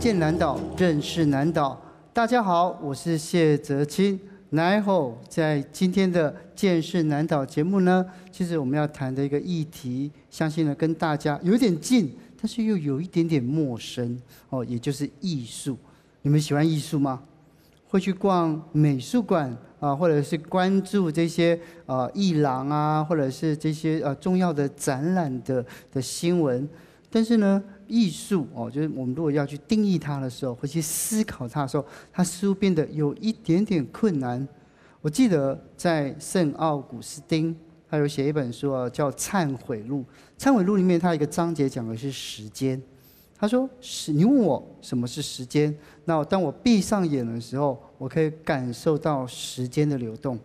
剑南岛，认识南岛。大家好，我是谢泽清。然后，在今天的《见识南岛》节目呢，其实我们要谈的一个议题，相信呢跟大家有点近，但是又有一点点陌生哦，也就是艺术。你们喜欢艺术吗？会去逛美术馆啊，或者是关注这些啊艺廊啊，或者是这些啊重要的展览的的新闻？但是呢，艺术哦，就是我们如果要去定义它的时候，或去思考它的时候，它似乎变得有一点点困难。我记得在圣奥古斯丁，他有写一本书啊，叫《忏悔录》。《忏悔录》里面，他有一个章节讲的是时间。他说：“是，你问我什么是时间？那当我闭上眼的时候，我可以感受到时间的流动。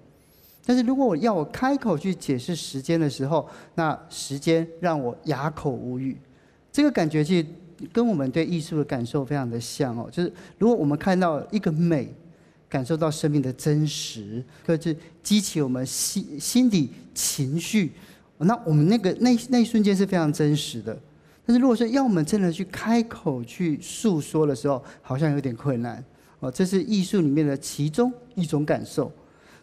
但是如果我要我开口去解释时间的时候，那时间让我哑口无语。”这个感觉其实跟我们对艺术的感受非常的像哦，就是如果我们看到一个美，感受到生命的真实，可是激起我们心心底情绪，那我们那个那那一瞬间是非常真实的。但是如果说要我们真的去开口去诉说的时候，好像有点困难哦。这是艺术里面的其中一种感受。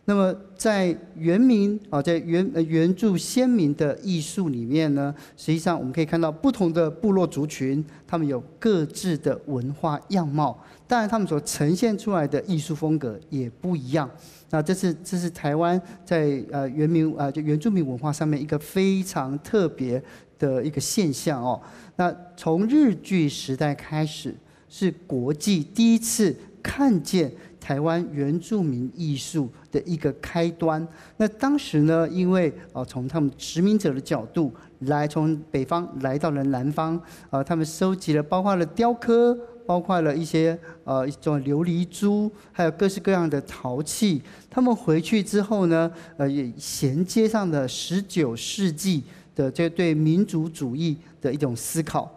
那么，在原民啊，在原原住先民的艺术里面呢，实际上我们可以看到不同的部落族群，他们有各自的文化样貌，当然他们所呈现出来的艺术风格也不一样。那这是这是台湾在呃原民啊，就原住民文化上面一个非常特别的一个现象哦。那从日据时代开始，是国际第一次看见。台湾原住民艺术的一个开端。那当时呢，因为啊，从他们殖民者的角度来，从北方来到了南方，啊，他们收集了，包括了雕刻，包括了一些呃一种琉璃珠，还有各式各样的陶器。他们回去之后呢，呃，也衔接上的十九世纪的这对民族主义的一种思考。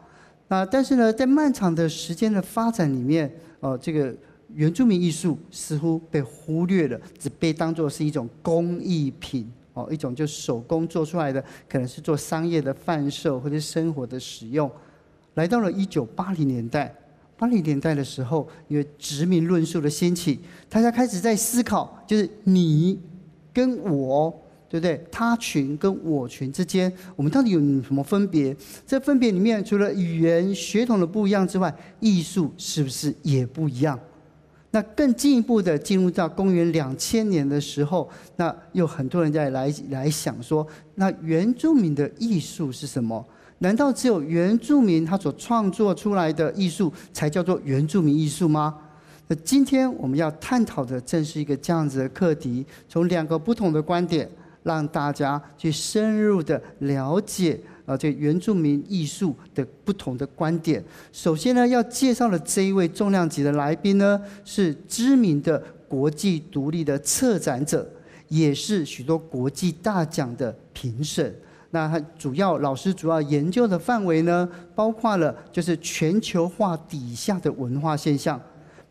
那但是呢，在漫长的时间的发展里面，哦，这个。原住民艺术似乎被忽略了，只被当作是一种工艺品哦，一种就手工做出来的，可能是做商业的贩售或者生活的使用。来到了一九八零年代，八零年代的时候，因为殖民论述的兴起，大家开始在思考：就是你跟我，对不对？他群跟我群之间，我们到底有什么分别？这分别里面，除了语言、血统的不一样之外，艺术是不是也不一样？那更进一步的进入到公元两千年的时候，那有很多人在来来想说，那原住民的艺术是什么？难道只有原住民他所创作出来的艺术才叫做原住民艺术吗？那今天我们要探讨的正是一个这样子的课题，从两个不同的观点，让大家去深入的了解。而且原住民艺术的不同的观点。首先呢，要介绍的这一位重量级的来宾呢，是知名的国际独立的策展者，也是许多国际大奖的评审。那他主要老师主要研究的范围呢，包括了就是全球化底下的文化现象、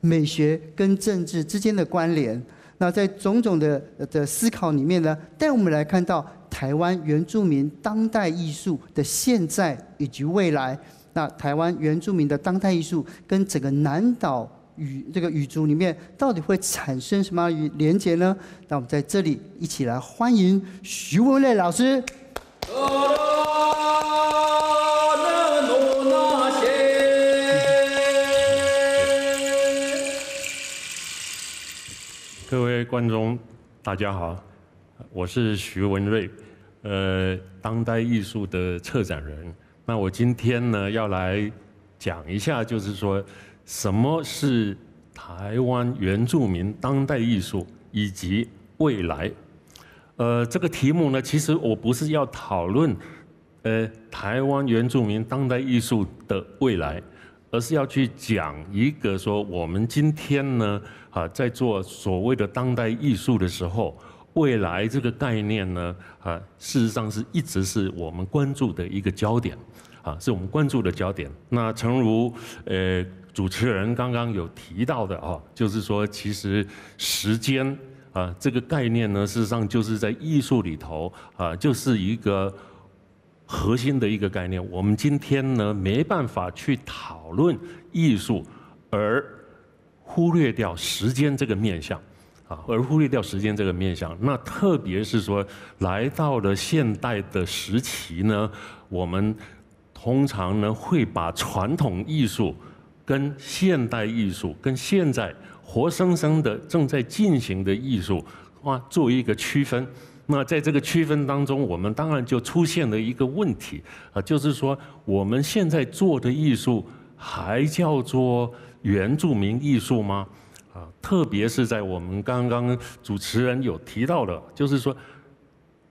美学跟政治之间的关联。那在种种的的思考里面呢，带我们来看到。台湾原住民当代艺术的现在以及未来，那台湾原住民的当代艺术跟整个南岛语这个语族里面到底会产生什么连结呢？那我们在这里一起来欢迎徐文磊老师。各位观众，大家好。我是徐文瑞，呃，当代艺术的策展人。那我今天呢，要来讲一下，就是说什么是台湾原住民当代艺术以及未来。呃，这个题目呢，其实我不是要讨论呃台湾原住民当代艺术的未来，而是要去讲一个说我们今天呢啊，在做所谓的当代艺术的时候。未来这个概念呢，啊，事实上是一直是我们关注的一个焦点，啊，是我们关注的焦点。那诚如呃主持人刚刚有提到的哦，就是说其实时间啊这个概念呢，事实上就是在艺术里头啊，就是一个核心的一个概念。我们今天呢没办法去讨论艺术而忽略掉时间这个面向。啊，而忽略掉时间这个面向，那特别是说来到了现代的时期呢，我们通常呢会把传统艺术跟现代艺术跟现在活生生的正在进行的艺术啊做一个区分。那在这个区分当中，我们当然就出现了一个问题啊，就是说我们现在做的艺术还叫做原住民艺术吗？啊，特别是在我们刚刚主持人有提到的，就是说，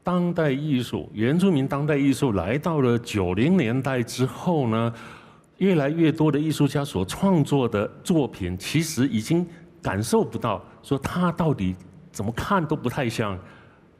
当代艺术、原住民当代艺术来到了九零年代之后呢，越来越多的艺术家所创作的作品，其实已经感受不到，说它到底怎么看都不太像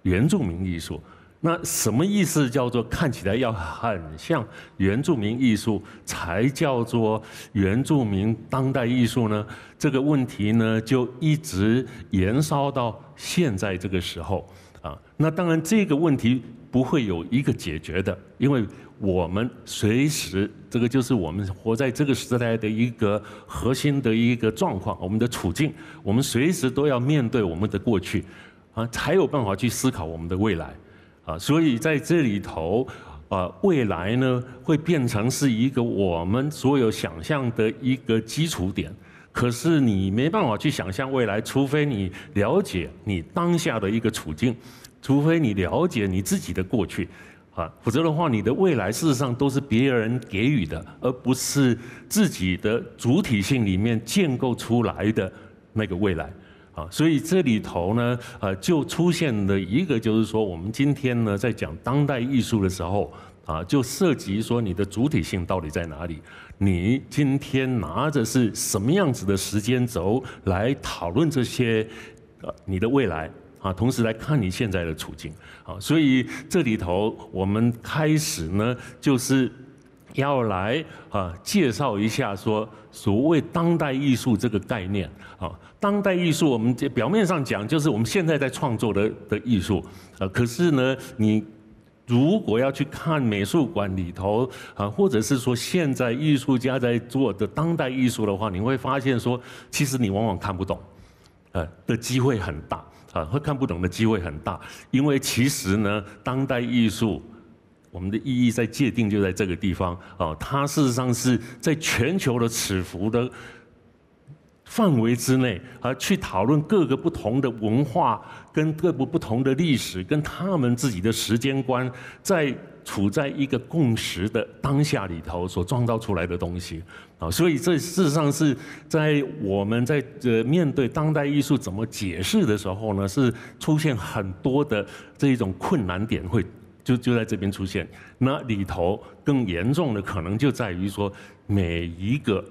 原住民艺术。那什么意思叫做看起来要很像原住民艺术，才叫做原住民当代艺术呢？这个问题呢，就一直延烧到现在这个时候啊。那当然这个问题不会有一个解决的，因为我们随时这个就是我们活在这个时代的一个核心的一个状况，我们的处境，我们随时都要面对我们的过去，啊，才有办法去思考我们的未来。啊，所以在这里头，呃，未来呢会变成是一个我们所有想象的一个基础点。可是你没办法去想象未来，除非你了解你当下的一个处境，除非你了解你自己的过去，啊，否则的话，你的未来事实上都是别人给予的，而不是自己的主体性里面建构出来的那个未来。啊，所以这里头呢，呃，就出现了一个，就是说，我们今天呢，在讲当代艺术的时候，啊，就涉及说你的主体性到底在哪里？你今天拿着是什么样子的时间轴来讨论这些，你的未来啊，同时来看你现在的处境啊，所以这里头我们开始呢，就是。要来啊，介绍一下说所谓当代艺术这个概念啊。当代艺术，我们这表面上讲就是我们现在在创作的的艺术啊。可是呢，你如果要去看美术馆里头啊，或者是说现在艺术家在做的当代艺术的话，你会发现说，其实你往往看不懂，呃，的机会很大啊，会看不懂的机会很大。因为其实呢，当代艺术。我们的意义在界定就在这个地方啊，它事实上是在全球的尺幅的范围之内，而去讨论各个不同的文化跟各不不同的历史，跟他们自己的时间观，在处在一个共识的当下里头所创造出来的东西啊，所以这事实上是在我们在呃面对当代艺术怎么解释的时候呢，是出现很多的这一种困难点会。就就在这边出现，那里头更严重的可能就在于说，每一个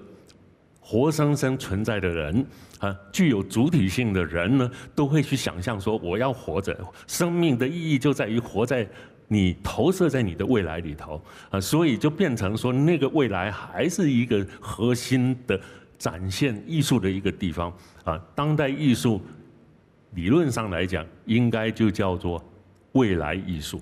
活生生存在的人啊，具有主体性的人呢，都会去想象说，我要活着，生命的意义就在于活在你投射在你的未来里头啊，所以就变成说，那个未来还是一个核心的展现艺术的一个地方啊，当代艺术理论上来讲，应该就叫做未来艺术。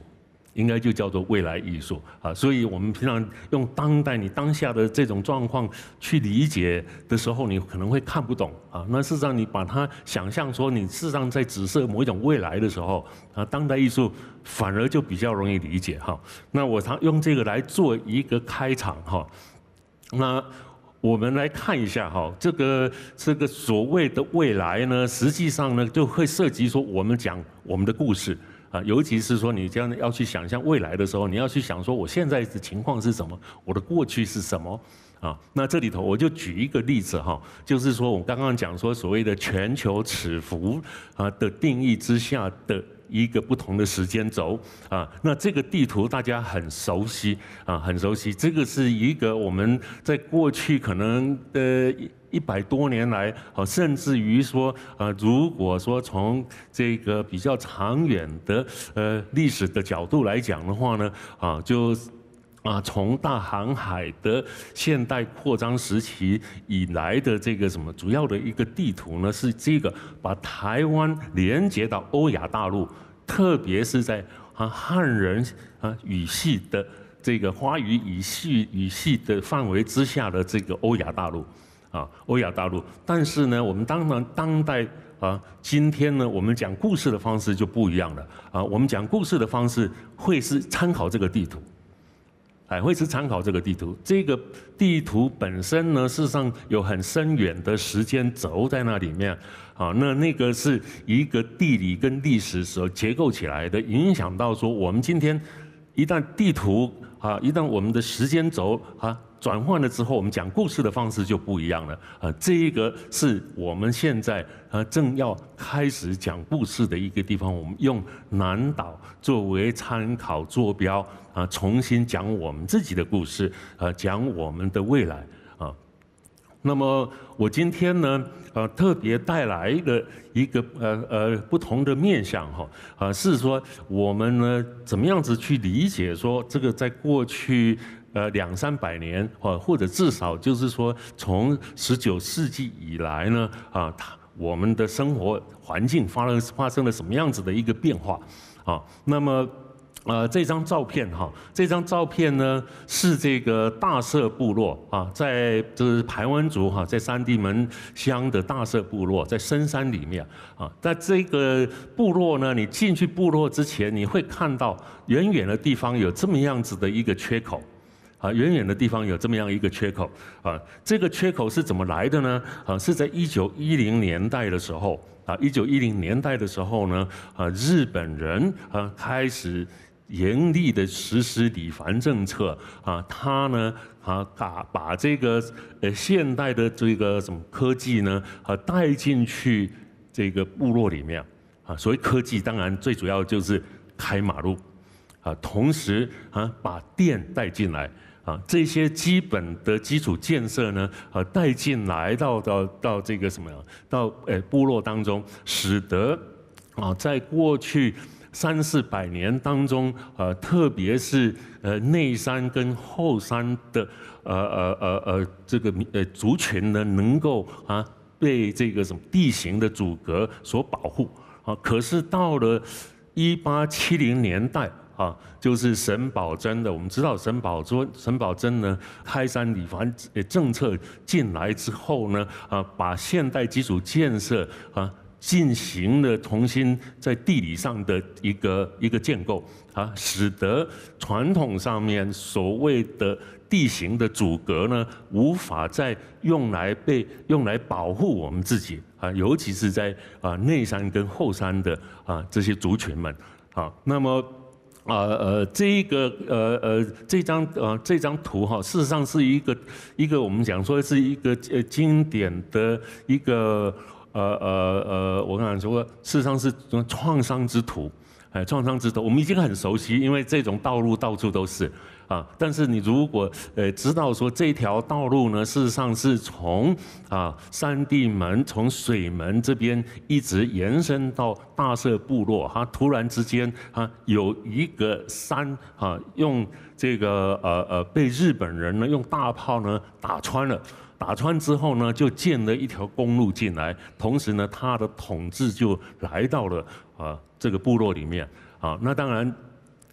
应该就叫做未来艺术啊，所以我们平常用当代你当下的这种状况去理解的时候，你可能会看不懂啊。那事实上，你把它想象说，你事实上在指涉某一种未来的时候啊，当代艺术反而就比较容易理解哈。那我常用这个来做一个开场哈。那我们来看一下哈，这个这个所谓的未来呢，实际上呢，就会涉及说我们讲我们的故事。啊，尤其是说你这样要去想象未来的时候，你要去想说我现在的情况是什么，我的过去是什么啊？那这里头我就举一个例子哈，就是说我们刚刚讲说所谓的全球尺幅啊的定义之下的一个不同的时间轴啊，那这个地图大家很熟悉啊，很熟悉，这个是一个我们在过去可能的。一百多年来，啊，甚至于说，呃，如果说从这个比较长远的呃历史的角度来讲的话呢，啊，就啊，从大航海的现代扩张时期以来的这个什么主要的一个地图呢，是这个把台湾连接到欧亚大陆，特别是在啊汉人啊语系的这个华语语系语系的范围之下的这个欧亚大陆。啊，欧亚大陆，但是呢，我们当然当代啊，今天呢，我们讲故事的方式就不一样了啊。我们讲故事的方式会是参考这个地图，哎，会是参考这个地图。这个地图本身呢，事实上有很深远的时间轴在那里面啊。那那个是一个地理跟历史所结构起来的，影响到说我们今天一旦地图啊，一旦我们的时间轴啊。转换了之后，我们讲故事的方式就不一样了。呃，这一个是我们现在呃正要开始讲故事的一个地方。我们用南岛作为参考坐标啊，重新讲我们自己的故事，呃，讲我们的未来啊。那么我今天呢，呃，特别带来的一个呃呃不同的面向哈，呃，是说我们呢怎么样子去理解说这个在过去。呃，两三百年，或或者至少就是说，从十九世纪以来呢，啊，我们的生活环境发生发生了什么样子的一个变化？啊，那么呃，这张照片哈，这张照片呢是这个大社部落啊，在就是排湾族哈，在三地门乡的大社部落，在深山里面啊，在这个部落呢，你进去部落之前，你会看到远远的地方有这么样子的一个缺口。啊，远远的地方有这么样一个缺口啊，这个缺口是怎么来的呢？啊，是在一九一零年代的时候啊，一九一零年代的时候呢，啊，日本人啊开始严厉的实施礼凡政策啊，他呢啊把把这个呃现代的这个什么科技呢啊带进去这个部落里面啊，所谓科技当然最主要就是开马路。啊，同时啊，把电带进来啊，这些基本的基础建设呢，啊，带进来到到到这个什么呀？到呃部落当中，使得啊，在过去三四百年当中啊，特别是呃内山跟后山的呃呃呃呃这个呃族群呢，能够啊被这个什么地形的阻隔所保护啊。可是到了一八七零年代。啊，就是沈葆桢的。我们知道沈葆尊、沈葆桢呢，开山理凡呃政策进来之后呢，啊，把现代基础建设啊进行了重新在地理上的一个一个建构啊，使得传统上面所谓的地形的阻隔呢，无法再用来被用来保护我们自己啊，尤其是在啊内山跟后山的啊这些族群们啊，那么。啊呃，这一个呃呃，这张呃这张图哈，事实上是一个一个我们讲说是一个呃经典的一个呃呃呃，我刚才说，事实上是创伤之图，哎，创伤之图，我们已经很熟悉，因为这种道路到处都是。啊，但是你如果呃知道说这条道路呢，事实上是从啊山地门从水门这边一直延伸到大社部落，它突然之间啊、有一个山啊，用这个呃呃被日本人呢用大炮呢打穿了，打穿之后呢就建了一条公路进来，同时呢他的统治就来到了啊这个部落里面啊，那当然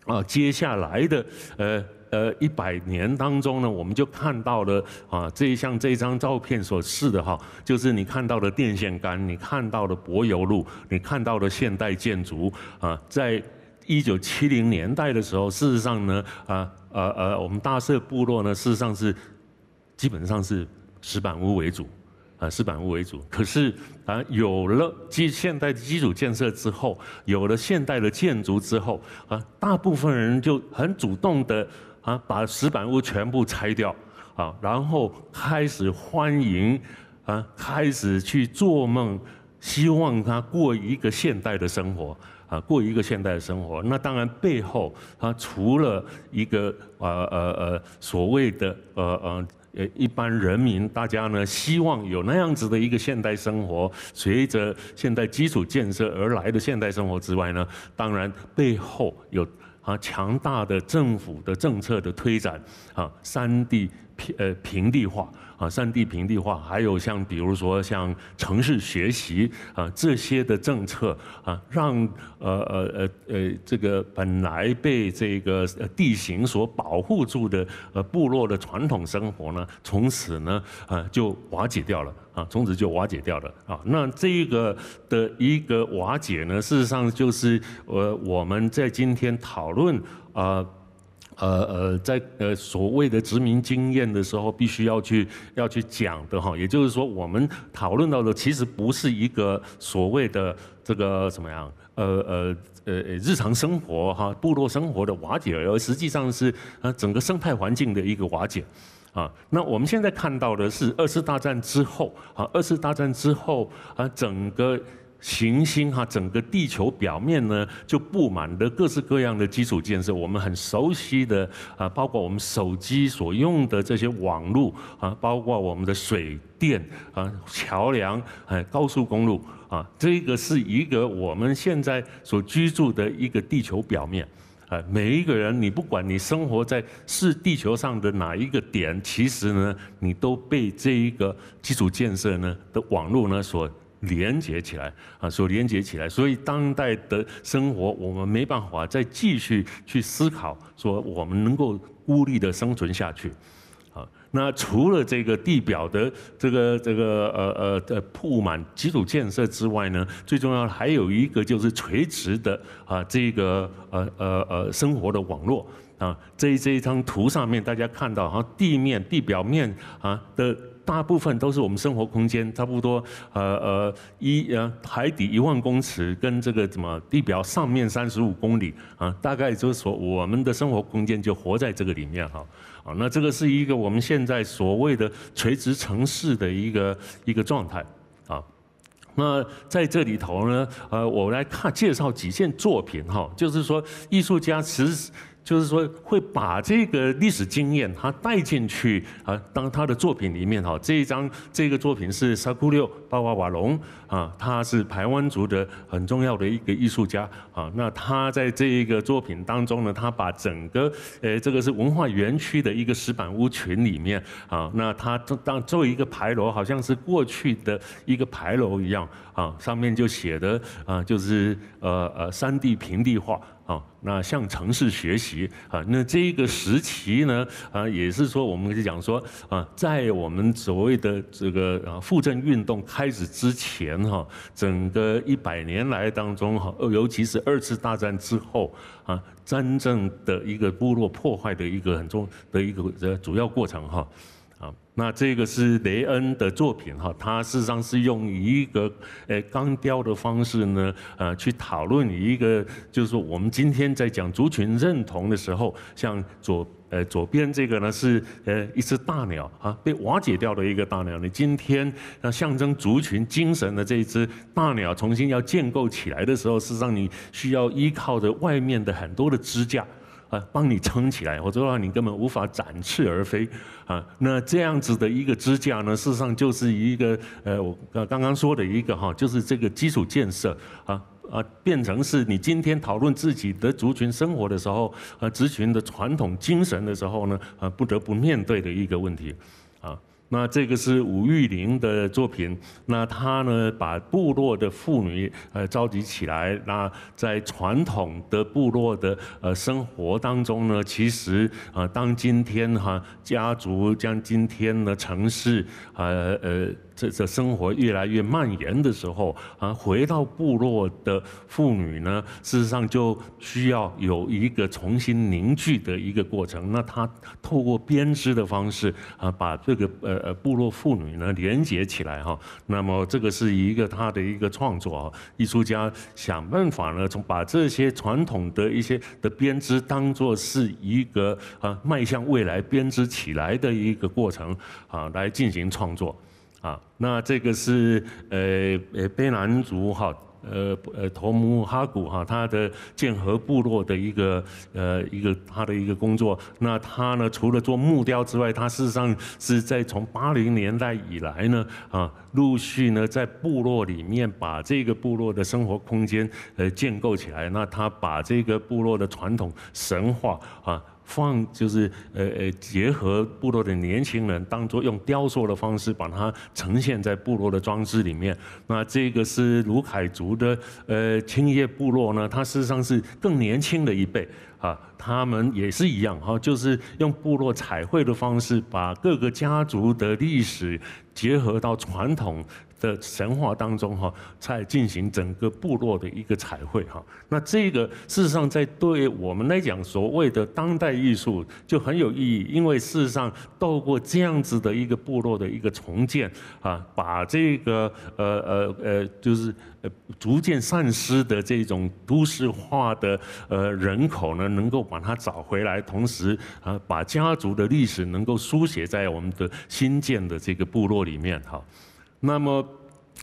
啊接下来的呃。呃，一百年当中呢，我们就看到了啊，这一像这一张照片所示的哈，就是你看到的电线杆，你看到的柏油路，你看到的现代建筑啊，在一九七零年代的时候，事实上呢，啊呃呃，我们大社部落呢，事实上是基本上是石板屋为主，啊，石板屋为主。可是啊，有了基现代基础建设之后，有了现代的建筑之后啊，大部分人就很主动的。啊，把石板屋全部拆掉啊，然后开始欢迎，啊，开始去做梦，希望他过一个现代的生活啊，过一个现代的生活。那当然背后，他除了一个呃呃呃所谓的呃呃呃一般人民大家呢希望有那样子的一个现代生活，随着现代基础建设而来的现代生活之外呢，当然背后有。啊，强大的政府的政策的推展，啊，三地。平呃平地化啊，山地平地化，还有像比如说像城市学习啊这些的政策啊，让呃呃呃呃这个本来被这个地形所保护住的呃部落的传统生活呢，从此呢啊就瓦解掉了啊，从此就瓦解掉了啊。那这一个的一个瓦解呢，事实上就是呃我们在今天讨论啊。呃呃，在呃所谓的殖民经验的时候，必须要去要去讲的哈，也就是说，我们讨论到的其实不是一个所谓的这个怎么样，呃呃呃日常生活哈，部落生活的瓦解，而实际上是呃整个生态环境的一个瓦解，啊，那我们现在看到的是二次大战之后啊，二次大战之后啊，整个。行星哈，整个地球表面呢就布满了各式各样的基础建设。我们很熟悉的啊，包括我们手机所用的这些网络啊，包括我们的水电啊、桥梁、哎、高速公路啊，这个是一个我们现在所居住的一个地球表面。啊。每一个人，你不管你生活在是地球上的哪一个点，其实呢，你都被这一个基础建设呢的网络呢所。连接起来啊，所连接起来，所以当代的生活我们没办法再继续去思考，说我们能够孤立的生存下去啊。那除了这个地表的这个这个呃呃呃铺满基础建设之外呢，最重要的还有一个就是垂直的啊，这个呃呃呃生活的网络啊，在这一张图上面大家看到啊，地面地表面啊的。大部分都是我们生活空间，差不多，呃呃一呃海底一万公尺，跟这个什么地表上面三十五公里啊，大概就是说我们的生活空间就活在这个里面哈，啊那这个是一个我们现在所谓的垂直城市的一个一个状态，啊，那在这里头呢，呃我来看介绍几件作品哈，就是说艺术家实就是说会把这个历史经验，他带进去啊。当他的作品里面哈，这一张这个作品是沙库六巴瓦瓦隆啊，他是台湾族的很重要的一个艺术家啊。那他在这一个作品当中呢，他把整个呃这个是文化园区的一个石板屋群里面啊，那他当作为一个牌楼，好像是过去的一个牌楼一样啊，上面就写的啊，就是呃呃山地平地画。啊，那向城市学习啊，那这个时期呢，啊，也是说我们就讲说啊，在我们所谓的这个啊，复振运动开始之前哈，整个一百年来当中哈，尤其是二次大战之后啊，真正的一个部落破坏的一个很重的一个呃主要过程哈。啊，那这个是雷恩的作品哈，他事实上是用一个呃钢雕的方式呢，呃，去讨论一个就是说我们今天在讲族群认同的时候，像左呃左边这个呢是呃一只大鸟啊，被瓦解掉的一个大鸟，你今天那象征族群精神的这只大鸟重新要建构起来的时候，事实上你需要依靠着外面的很多的支架。啊，帮你撑起来，否则的话你根本无法展翅而飞。啊，那这样子的一个支架呢，事实上就是一个呃，我刚刚说的一个哈，就是这个基础建设啊啊，变成是你今天讨论自己的族群生活的时候，呃，族群的传统精神的时候呢，啊，不得不面对的一个问题。那这个是吴玉玲的作品，那她呢把部落的妇女呃召集起来，那在传统的部落的呃生活当中呢，其实啊，当今天哈家族将今天的城市呃呃。这这生活越来越蔓延的时候，啊，回到部落的妇女呢，事实上就需要有一个重新凝聚的一个过程。那她透过编织的方式啊，把这个呃呃部落妇女呢连接起来哈。那么这个是一个她的一个创作啊，艺术家想办法呢，从把这些传统的一些的编织，当作是一个啊迈向未来编织起来的一个过程啊，来进行创作。啊，那这个是呃呃卑南族哈，呃呃头目哈古哈他的剑河部落的一个呃一个他的一个工作。那他呢，除了做木雕之外，他事实上是在从八零年代以来呢啊，陆续呢在部落里面把这个部落的生活空间呃建构起来。那他把这个部落的传统神话啊。放就是呃呃，结合部落的年轻人，当做用雕塑的方式把它呈现在部落的装置里面。那这个是卢凯族的呃青叶部落呢，它事实上是更年轻的一辈。啊，他们也是一样哈，就是用部落彩绘的方式，把各个家族的历史结合到传统的神话当中哈，才进行整个部落的一个彩绘哈。那这个事实上在对我们来讲，所谓的当代艺术就很有意义，因为事实上透过这样子的一个部落的一个重建啊，把这个呃呃呃，就是逐渐丧失的这种都市化的呃人口呢。能够把它找回来，同时啊，把家族的历史能够书写在我们的新建的这个部落里面哈。那么。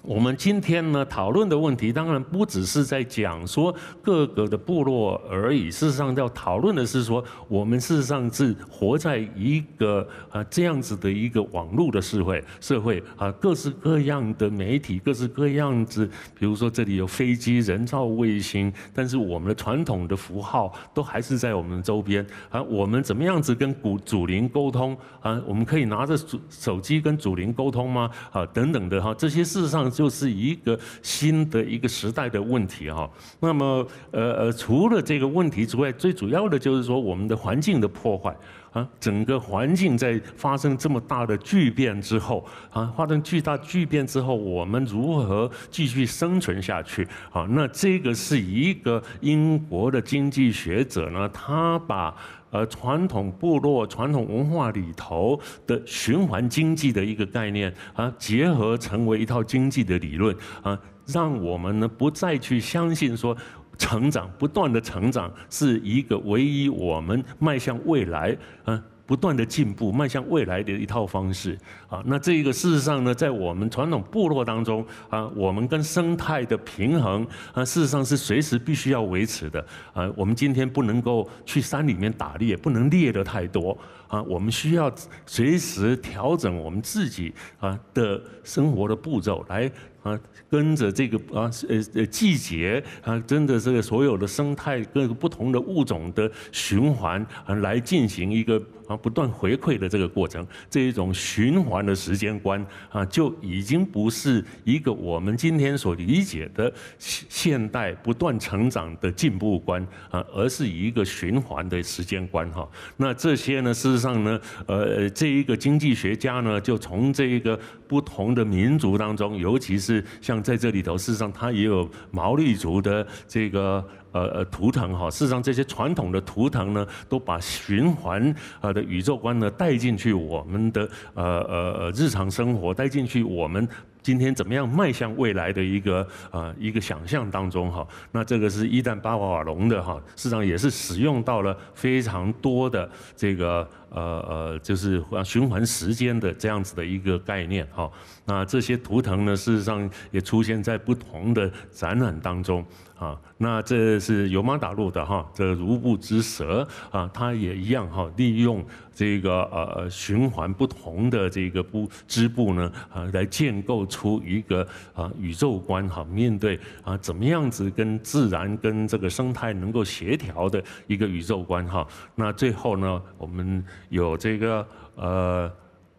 我们今天呢讨论的问题，当然不只是在讲说各个的部落而已。事实上，要讨论的是说，我们事实上是活在一个啊这样子的一个网络的社会社会啊，各式各样的媒体，各式各样子，比如说这里有飞机、人造卫星，但是我们的传统的符号都还是在我们周边啊。我们怎么样子跟古祖灵沟通啊？我们可以拿着手手机跟祖灵沟通吗？啊，等等的哈，这些事实上。就是一个新的一个时代的问题哈。那么，呃呃，除了这个问题之外，最主要的就是说我们的环境的破坏。啊，整个环境在发生这么大的巨变之后，啊，发生巨大巨变之后，我们如何继续生存下去？啊，那这个是一个英国的经济学者呢，他把呃传统部落传统文化里头的循环经济的一个概念啊，结合成为一套经济的理论啊，让我们呢不再去相信说。成长，不断的成长，是一个唯一我们迈向未来啊，不断的进步，迈向未来的一套方式啊。那这个事实上呢，在我们传统部落当中啊，我们跟生态的平衡啊，事实上是随时必须要维持的啊。我们今天不能够去山里面打猎，不能猎得太多啊。我们需要随时调整我们自己啊的生活的步骤来。啊，跟着这个啊，呃呃，季节啊，跟着这个所有的生态各个不同的物种的循环啊，来进行一个啊不断回馈的这个过程，这一种循环的时间观啊，就已经不是一个我们今天所理解的现代不断成长的进步观啊，而是一个循环的时间观哈。那这些呢，事实上呢，呃，这一个经济学家呢，就从这一个不同的民族当中，尤其是像在这里头，事实上它也有毛利族的这个呃呃图腾哈。事实上，这些传统的图腾呢，都把循环呃的宇宙观呢带进去我们的呃呃呃日常生活，带进去我们。今天怎么样迈向未来的一个呃一个想象当中哈？那这个是一旦巴瓦瓦隆的哈，事实上也是使用到了非常多的这个呃呃，就是循环时间的这样子的一个概念哈。那这些图腾呢，事实上也出现在不同的展览当中。啊，那这是由马打路的哈，这如布之蛇啊，它也一样哈，利用这个呃循环不同的这个布织布呢啊，来建构出一个啊宇宙观哈，面对啊怎么样子跟自然跟这个生态能够协调的一个宇宙观哈，那最后呢，我们有这个呃。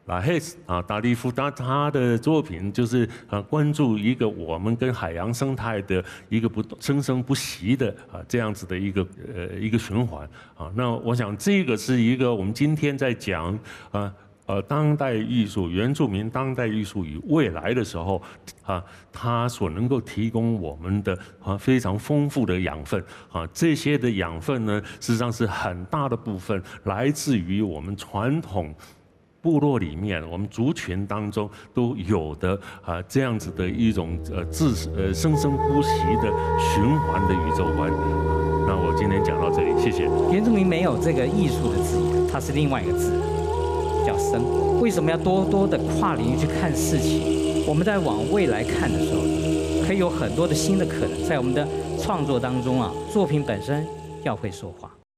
拉海斯啊，达利夫，他他的作品就是啊，关注一个我们跟海洋生态的一个不生生不息的啊这样子的一个呃一个循环啊。那我想这个是一个我们今天在讲啊呃当代艺术、原住民当代艺术与未来的时候啊，它所能够提供我们的啊非常丰富的养分啊。这些的养分呢，实际上是很大的部分来自于我们传统。部落里面，我们族群当中都有的啊，这样子的一种呃自呃生生不息的循环的宇宙观。那我今天讲到这里，谢谢。原住民没有这个“艺术”的字眼，它是另外一个字，叫“生”。为什么要多多的跨领域去看事情？我们在往未来看的时候，可以有很多的新的可能。在我们的创作当中啊，作品本身要会说话。